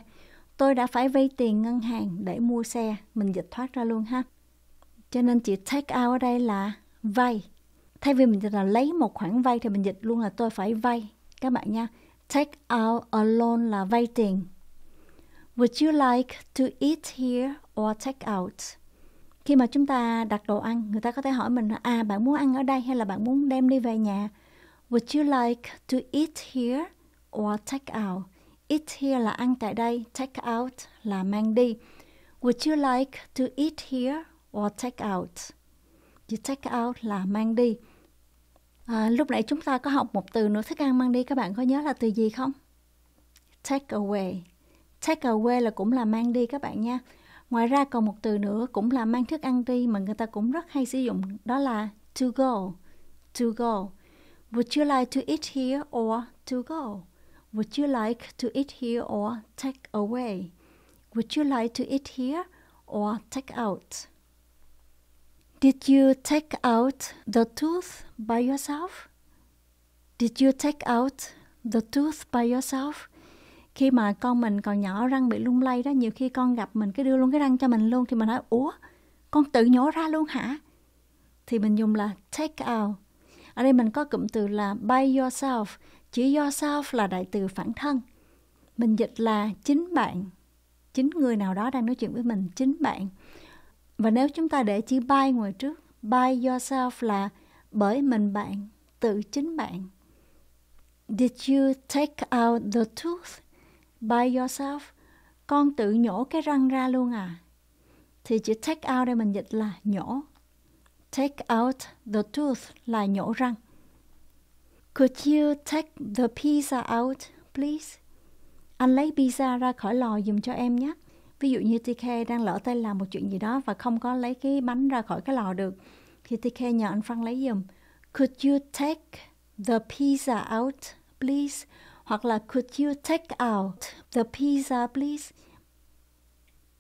Tôi đã phải vay tiền ngân hàng để mua xe. Mình dịch thoát ra luôn ha. Cho nên chữ take out ở đây là vay. Thay vì mình dịch là lấy một khoản vay thì mình dịch luôn là tôi phải vay. Các bạn nha. Take out a loan là vay tiền. Would you like to eat here or take out? khi mà chúng ta đặt đồ ăn người ta có thể hỏi mình à bạn muốn ăn ở đây hay là bạn muốn đem đi về nhà would you like to eat here or take out eat here là ăn tại đây take out là mang đi would you like to eat here or take out chữ take out là mang đi à, lúc nãy chúng ta có học một từ nữa thức ăn mang đi các bạn có nhớ là từ gì không take away take away là cũng là mang đi các bạn nha Ngoài ra còn một từ nữa cũng là mang thức ăn đi mà người ta cũng rất hay sử dụng đó là to go. To go. Would you like to eat here or to go? Would you like to eat here or take away? Would you like to eat here or take out? Did you take out the tooth by yourself? Did you take out the tooth by yourself? khi mà con mình còn nhỏ răng bị lung lay đó nhiều khi con gặp mình cứ đưa luôn cái răng cho mình luôn thì mình nói ủa con tự nhổ ra luôn hả thì mình dùng là take out ở đây mình có cụm từ là by yourself chữ yourself là đại từ phản thân mình dịch là chính bạn chính người nào đó đang nói chuyện với mình chính bạn và nếu chúng ta để chữ by ngoài trước by yourself là bởi mình bạn tự chính bạn did you take out the tooth By yourself, con tự nhổ cái răng ra luôn à? Thì chữ take out đây mình dịch là nhổ. Take out the tooth là nhổ răng. Could you take the pizza out, please? Anh lấy pizza ra khỏi lò giùm cho em nhé. Ví dụ như TK đang lỡ tay làm một chuyện gì đó và không có lấy cái bánh ra khỏi cái lò được. Thì TK nhờ anh Frank lấy giùm. Could you take the pizza out, please? hoặc là could you take out the pizza please?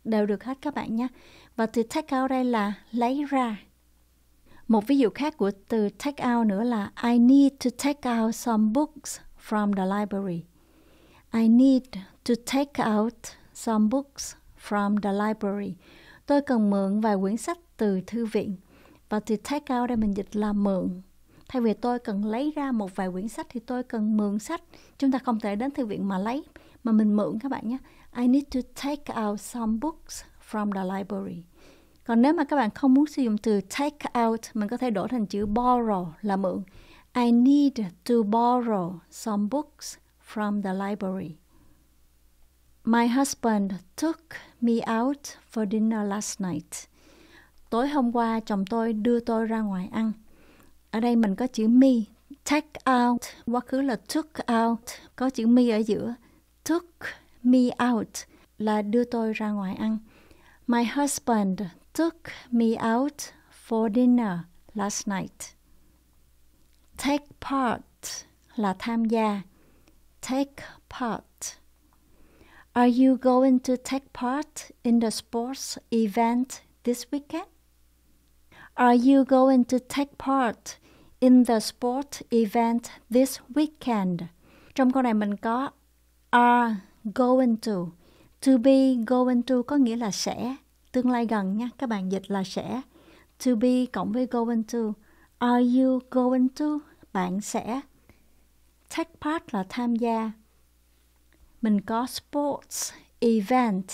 Đều được hết các bạn nhé. Và từ take out đây là lấy ra. Một ví dụ khác của từ take out nữa là I need to take out some books from the library. I need to take out some books from the library. Tôi cần mượn vài quyển sách từ thư viện. Và từ take out đây mình dịch là mượn thay vì tôi cần lấy ra một vài quyển sách thì tôi cần mượn sách chúng ta không thể đến thư viện mà lấy mà mình mượn các bạn nhé I need to take out some books from the library còn nếu mà các bạn không muốn sử dụng từ take out mình có thể đổi thành chữ borrow là mượn I need to borrow some books from the library My husband took me out for dinner last night tối hôm qua chồng tôi đưa tôi ra ngoài ăn ở đây mình có chữ me. Take out, quá khứ là took out, có chữ me ở giữa. Took me out là đưa tôi ra ngoài ăn. My husband took me out for dinner last night. Take part là tham gia. Take part. Are you going to take part in the sports event this weekend? Are you going to take part in the sport event this weekend. Trong câu này mình có are going to. To be going to có nghĩa là sẽ. Tương lai gần nha, các bạn dịch là sẽ. To be cộng với going to. Are you going to? Bạn sẽ. Take part là tham gia. Mình có sports event.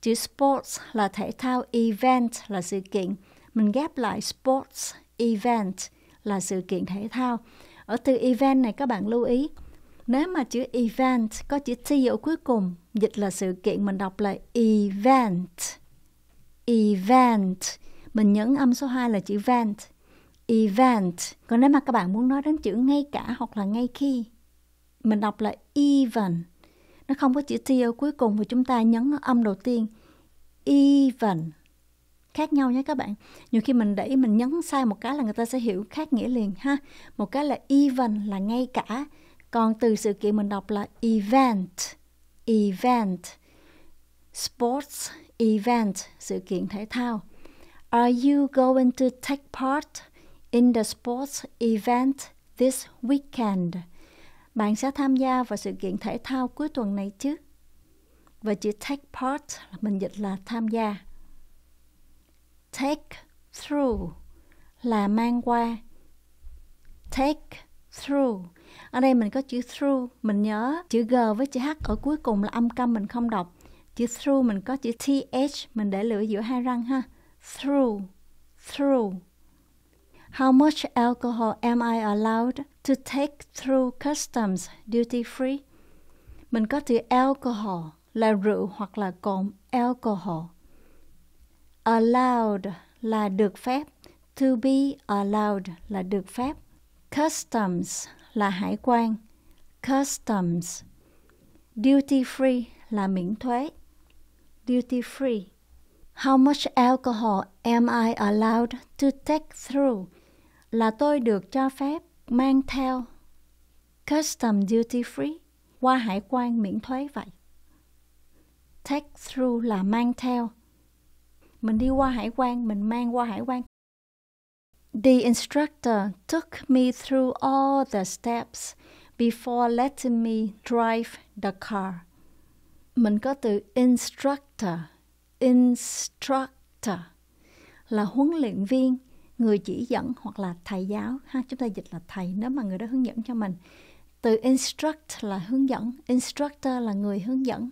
Chữ sports là thể thao, event là sự kiện. Mình ghép lại sports event là sự kiện thể thao. Ở từ event này các bạn lưu ý, nếu mà chữ event có chữ T ở cuối cùng, dịch là sự kiện mình đọc là event. Event. Mình nhấn âm số 2 là chữ vent. Event. Còn nếu mà các bạn muốn nói đến chữ ngay cả hoặc là ngay khi, mình đọc là even. Nó không có chữ T ở cuối cùng và chúng ta nhấn âm đầu tiên. Even khác nhau nhé các bạn nhiều khi mình để mình nhấn sai một cái là người ta sẽ hiểu khác nghĩa liền ha một cái là even là ngay cả còn từ sự kiện mình đọc là event event sports event sự kiện thể thao are you going to take part in the sports event this weekend bạn sẽ tham gia vào sự kiện thể thao cuối tuần này chứ và chữ take part mình dịch là tham gia Take through là mang qua. Take through. Ở đây mình có chữ through, mình nhớ chữ G với chữ H ở cuối cùng là âm câm mình không đọc. Chữ through mình có chữ TH mình để lửa giữa hai răng ha. Through, through. How much alcohol am I allowed to take through customs duty free? Mình có chữ alcohol là rượu hoặc là cồn alcohol allowed là được phép to be allowed là được phép customs là hải quan customs duty free là miễn thuế duty free how much alcohol am i allowed to take through là tôi được cho phép mang theo custom duty free qua hải quan miễn thuế vậy take through là mang theo mình đi qua hải quan mình mang qua hải quan the instructor took me through all the steps before letting me drive the car mình có từ instructor instructor là huấn luyện viên người chỉ dẫn hoặc là thầy giáo ha chúng ta dịch là thầy nếu mà người đó hướng dẫn cho mình từ instruct là hướng dẫn instructor là người hướng dẫn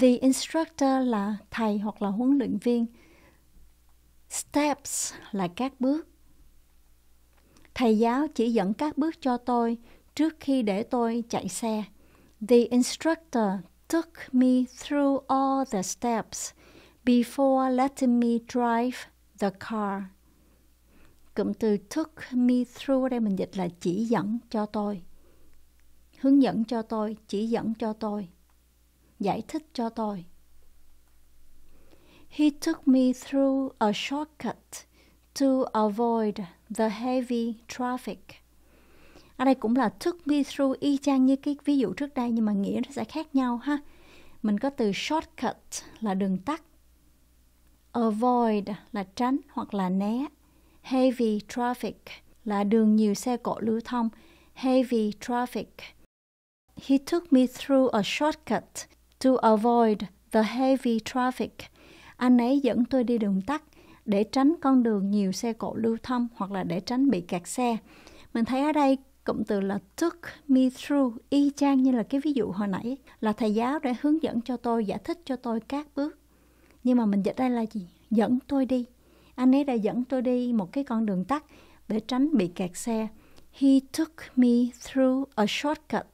the instructor là thầy hoặc là huấn luyện viên Steps là các bước. Thầy giáo chỉ dẫn các bước cho tôi trước khi để tôi chạy xe. The instructor took me through all the steps before letting me drive the car. Cụm từ took me through đây mình dịch là chỉ dẫn cho tôi. Hướng dẫn cho tôi, chỉ dẫn cho tôi, giải thích cho tôi. He took me through a shortcut to avoid the heavy traffic. Ở đây cũng là took me through y chang như cái ví dụ trước đây nhưng mà nghĩa nó sẽ khác nhau ha. Mình có từ shortcut là đường tắt. Avoid là tránh hoặc là né. Heavy traffic là đường nhiều xe cộ lưu thông. Heavy traffic. He took me through a shortcut to avoid the heavy traffic anh ấy dẫn tôi đi đường tắt để tránh con đường nhiều xe cộ lưu thông hoặc là để tránh bị kẹt xe. Mình thấy ở đây cụm từ là took me through y chang như là cái ví dụ hồi nãy là thầy giáo đã hướng dẫn cho tôi giải thích cho tôi các bước nhưng mà mình dịch đây là gì dẫn tôi đi anh ấy đã dẫn tôi đi một cái con đường tắt để tránh bị kẹt xe he took me through a shortcut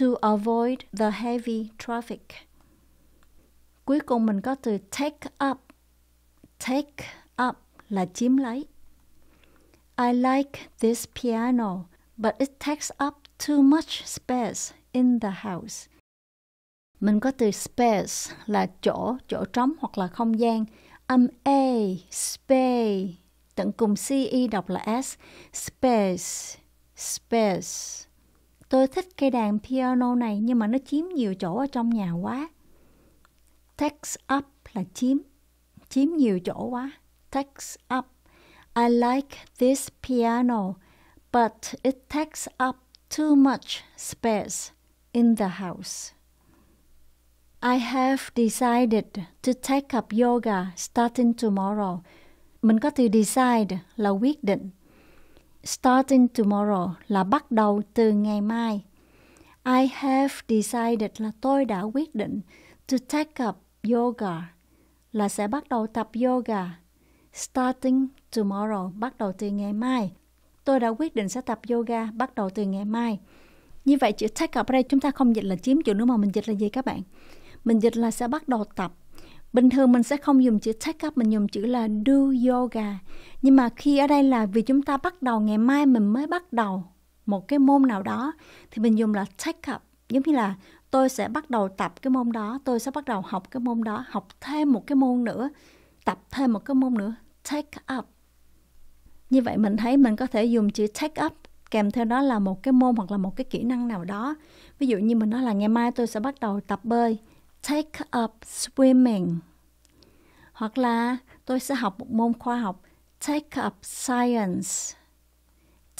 to avoid the heavy traffic Cuối cùng mình có từ take up. Take up là chiếm lấy. I like this piano, but it takes up too much space in the house. Mình có từ space là chỗ, chỗ trống hoặc là không gian. Âm A, space, tận cùng CE đọc là S, space, space. Tôi thích cây đàn piano này nhưng mà nó chiếm nhiều chỗ ở trong nhà quá takes up là chiếm chiếm nhiều chỗ quá takes up I like this piano but it takes up too much space in the house I have decided to take up yoga starting tomorrow mình có từ decide là quyết định starting tomorrow là bắt đầu từ ngày mai I have decided là tôi đã quyết định to take up yoga là sẽ bắt đầu tập yoga starting tomorrow, bắt đầu từ ngày mai. Tôi đã quyết định sẽ tập yoga bắt đầu từ ngày mai. Như vậy chữ take up ở đây chúng ta không dịch là chiếm chủ nữa mà mình dịch là gì các bạn? Mình dịch là sẽ bắt đầu tập. Bình thường mình sẽ không dùng chữ take up, mình dùng chữ là do yoga. Nhưng mà khi ở đây là vì chúng ta bắt đầu ngày mai mình mới bắt đầu một cái môn nào đó thì mình dùng là take up giống như là tôi sẽ bắt đầu tập cái môn đó tôi sẽ bắt đầu học cái môn đó học thêm một cái môn nữa tập thêm một cái môn nữa take up như vậy mình thấy mình có thể dùng chữ take up kèm theo đó là một cái môn hoặc là một cái kỹ năng nào đó ví dụ như mình nói là ngày mai tôi sẽ bắt đầu tập bơi take up swimming hoặc là tôi sẽ học một môn khoa học take up science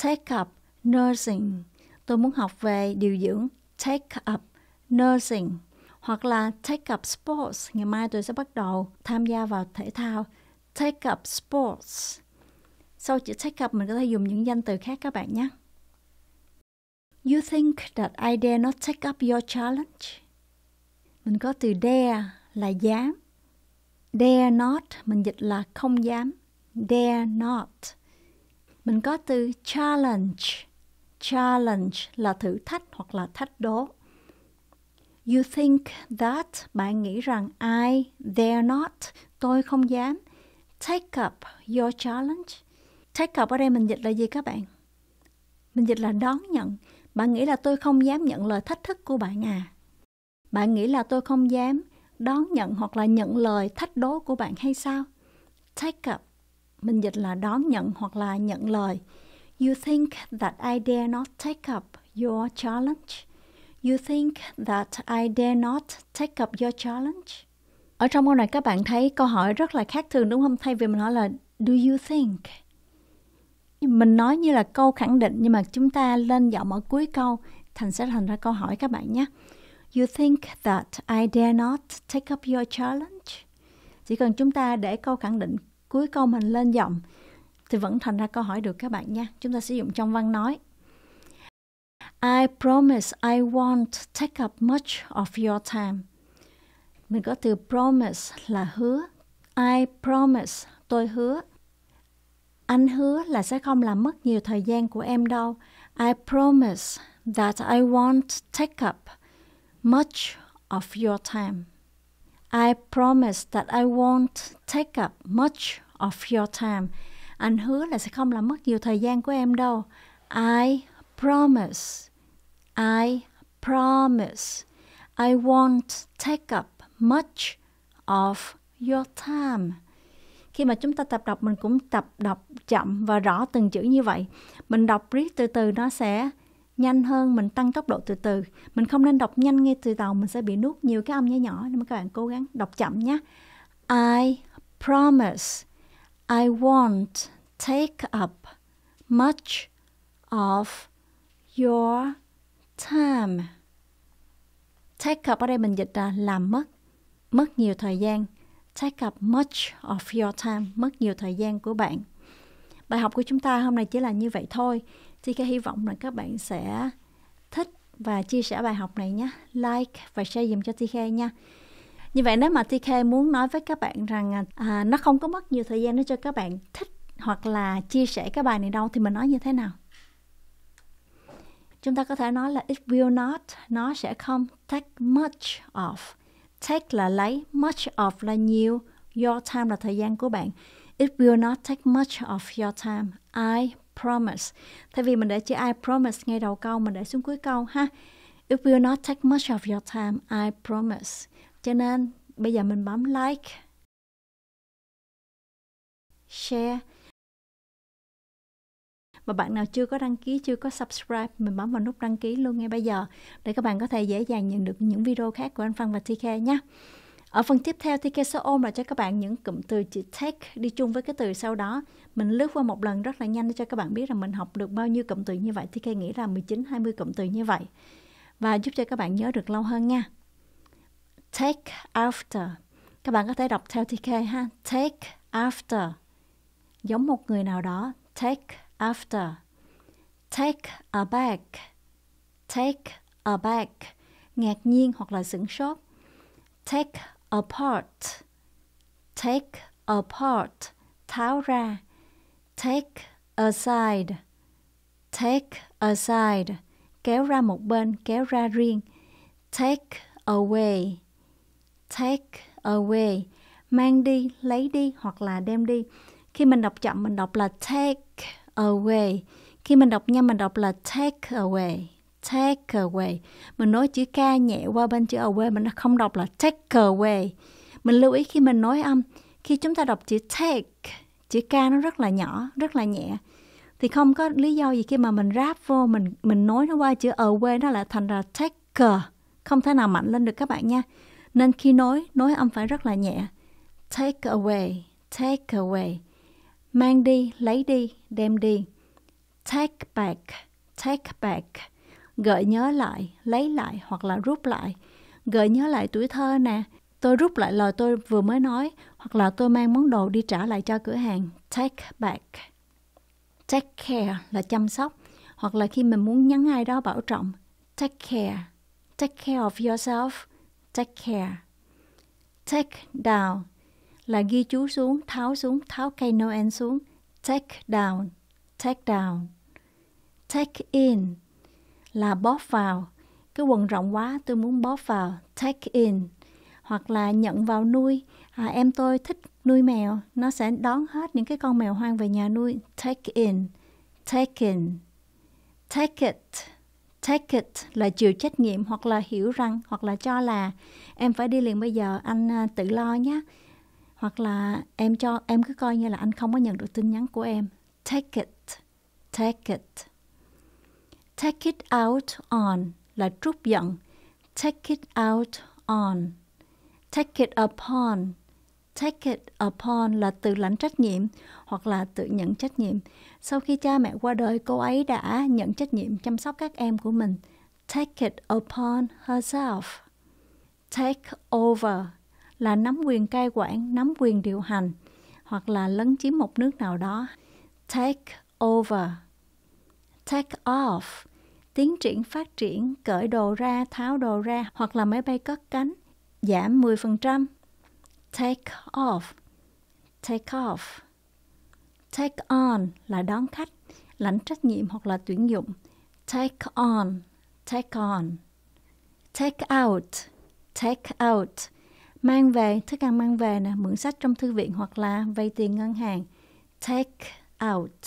take up nursing tôi muốn học về điều dưỡng take up nursing hoặc là take up sports. Ngày mai tôi sẽ bắt đầu tham gia vào thể thao. Take up sports. Sau chữ take up mình có thể dùng những danh từ khác các bạn nhé. You think that I dare not take up your challenge? Mình có từ dare là dám. Dare not mình dịch là không dám. Dare not. Mình có từ challenge. Challenge là thử thách hoặc là thách đố. You think that, bạn nghĩ rằng I, they're not, tôi không dám. Take up your challenge. Take up ở đây mình dịch là gì các bạn? Mình dịch là đón nhận. Bạn nghĩ là tôi không dám nhận lời thách thức của bạn à? Bạn nghĩ là tôi không dám đón nhận hoặc là nhận lời thách đố của bạn hay sao? Take up. Mình dịch là đón nhận hoặc là nhận lời. You think that I dare not take up your challenge. You think that I dare not take up your challenge? Ở trong câu này các bạn thấy câu hỏi rất là khác thường đúng không? Thay vì mình nói là Do you think? Mình nói như là câu khẳng định nhưng mà chúng ta lên giọng ở cuối câu thành sẽ thành ra câu hỏi các bạn nhé. You think that I dare not take up your challenge? Chỉ cần chúng ta để câu khẳng định cuối câu mình lên giọng thì vẫn thành ra câu hỏi được các bạn nha. Chúng ta sử dụng trong văn nói. I promise I won't take up much of your time. Mình có từ promise là hứa. I promise, tôi hứa. Anh hứa là sẽ không làm mất nhiều thời gian của em đâu. I promise that I won't take up much of your time. I promise that I won't take up much of your time. Anh hứa là sẽ không làm mất nhiều thời gian của em đâu. I promise I promise I won't take up much of your time. Khi mà chúng ta tập đọc mình cũng tập đọc chậm và rõ từng chữ như vậy. Mình đọc riết từ từ nó sẽ nhanh hơn, mình tăng tốc độ từ từ. Mình không nên đọc nhanh ngay từ đầu, mình sẽ bị nuốt nhiều cái âm nhỏ nhỏ nên các bạn cố gắng đọc chậm nhé. I promise I won't take up much of your time. Take up ở đây mình dịch là làm mất, mất nhiều thời gian. Take up much of your time, mất nhiều thời gian của bạn. Bài học của chúng ta hôm nay chỉ là như vậy thôi. Thì cái hy vọng là các bạn sẽ thích và chia sẻ bài học này nhé. Like và share dùm cho TK nha. Như vậy nếu mà TK muốn nói với các bạn rằng à, nó không có mất nhiều thời gian để cho các bạn thích hoặc là chia sẻ cái bài này đâu thì mình nói như thế nào? chúng ta có thể nói là it will not nó sẽ không take much of take là lấy much of là nhiều your time là thời gian của bạn it will not take much of your time I promise thay vì mình để chữ I promise ngay đầu câu mình để xuống cuối câu ha it will not take much of your time I promise cho nên bây giờ mình bấm like share và bạn nào chưa có đăng ký chưa có subscribe mình bấm vào nút đăng ký luôn ngay bây giờ để các bạn có thể dễ dàng nhận được những video khác của anh Phan và TK nhé ở phần tiếp theo TK sẽ ôm lại cho các bạn những cụm từ chữ take đi chung với cái từ sau đó. Mình lướt qua một lần rất là nhanh để cho các bạn biết là mình học được bao nhiêu cụm từ như vậy. TK nghĩ là 19-20 cụm từ như vậy. Và giúp cho các bạn nhớ được lâu hơn nha. Take after. Các bạn có thể đọc theo TK ha. Take after. Giống một người nào đó. Take after. Take a back, Take a back, Ngạc nhiên hoặc là sửng sốt. Take apart. Take apart. Tháo ra. Take aside. Take aside. Kéo ra một bên, kéo ra riêng. Take away. Take away. Mang đi, lấy đi hoặc là đem đi. Khi mình đọc chậm mình đọc là take away khi mình đọc nhanh mình đọc là take away take away mình nói chữ k nhẹ qua bên chữ away mình không đọc là take away mình lưu ý khi mình nói âm khi chúng ta đọc chữ take chữ k nó rất là nhỏ rất là nhẹ thì không có lý do gì khi mà mình ráp vô mình mình nói nó qua chữ away nó lại thành ra take không thể nào mạnh lên được các bạn nha nên khi nói nói âm phải rất là nhẹ take away take away mang đi, lấy đi, đem đi. Take back, take back, gợi nhớ lại, lấy lại hoặc là rút lại. Gợi nhớ lại tuổi thơ nè, tôi rút lại lời tôi vừa mới nói hoặc là tôi mang món đồ đi trả lại cho cửa hàng. Take back. Take care là chăm sóc hoặc là khi mình muốn nhắn ai đó bảo trọng. Take care. Take care of yourself. Take care. Take down là ghi chú xuống, tháo xuống, tháo cây Noel xuống. Take down, take down. Take in là bóp vào. Cái quần rộng quá tôi muốn bóp vào. Take in hoặc là nhận vào nuôi. À, em tôi thích nuôi mèo, nó sẽ đón hết những cái con mèo hoang về nhà nuôi. Take in, take in, take it take it là chịu trách nhiệm hoặc là hiểu rằng hoặc là cho là em phải đi liền bây giờ anh à, tự lo nhé hoặc là em cho em cứ coi như là anh không có nhận được tin nhắn của em take it take it take it out on là trút giận take it out on take it upon take it upon là tự lãnh trách nhiệm hoặc là tự nhận trách nhiệm sau khi cha mẹ qua đời cô ấy đã nhận trách nhiệm chăm sóc các em của mình take it upon herself take over là nắm quyền cai quản, nắm quyền điều hành hoặc là lấn chiếm một nước nào đó. Take over. Take off. Tiến triển phát triển, cởi đồ ra, tháo đồ ra hoặc là máy bay cất cánh, giảm 10%. Take off. Take off. Take on là đón khách, lãnh trách nhiệm hoặc là tuyển dụng. Take on. Take on. Take out. Take out mang về thức ăn mang về nè mượn sách trong thư viện hoặc là vay tiền ngân hàng take out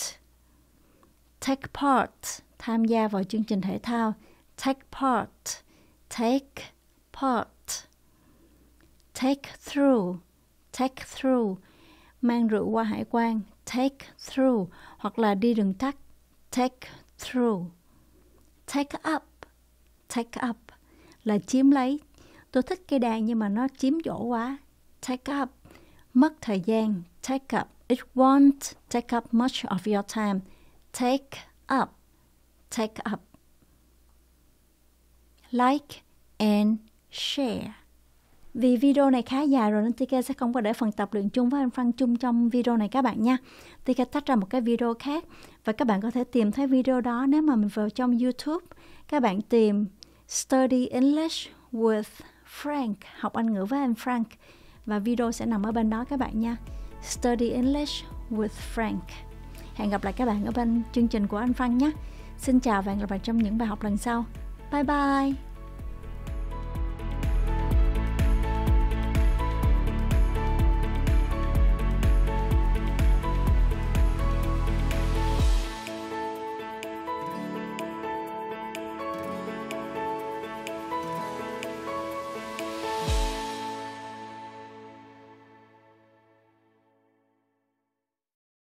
take part tham gia vào chương trình thể thao take part take part take through take through mang rượu qua hải quan take through hoặc là đi đường tắt take through take up take up là chiếm lấy tôi thích cây đàn nhưng mà nó chiếm chỗ quá take up mất thời gian take up it won't take up much of your time take up take up like and share vì video này khá dài rồi nên TK sẽ không có để phần tập luyện chung với anh Phan chung trong video này các bạn nha. TK tách ra một cái video khác và các bạn có thể tìm thấy video đó nếu mà mình vào trong YouTube. Các bạn tìm Study English with Frank, học Anh ngữ với anh Frank và video sẽ nằm ở bên đó các bạn nha. Study English with Frank. Hẹn gặp lại các bạn ở bên chương trình của anh Frank nhé. Xin chào và hẹn gặp lại trong những bài học lần sau. Bye bye.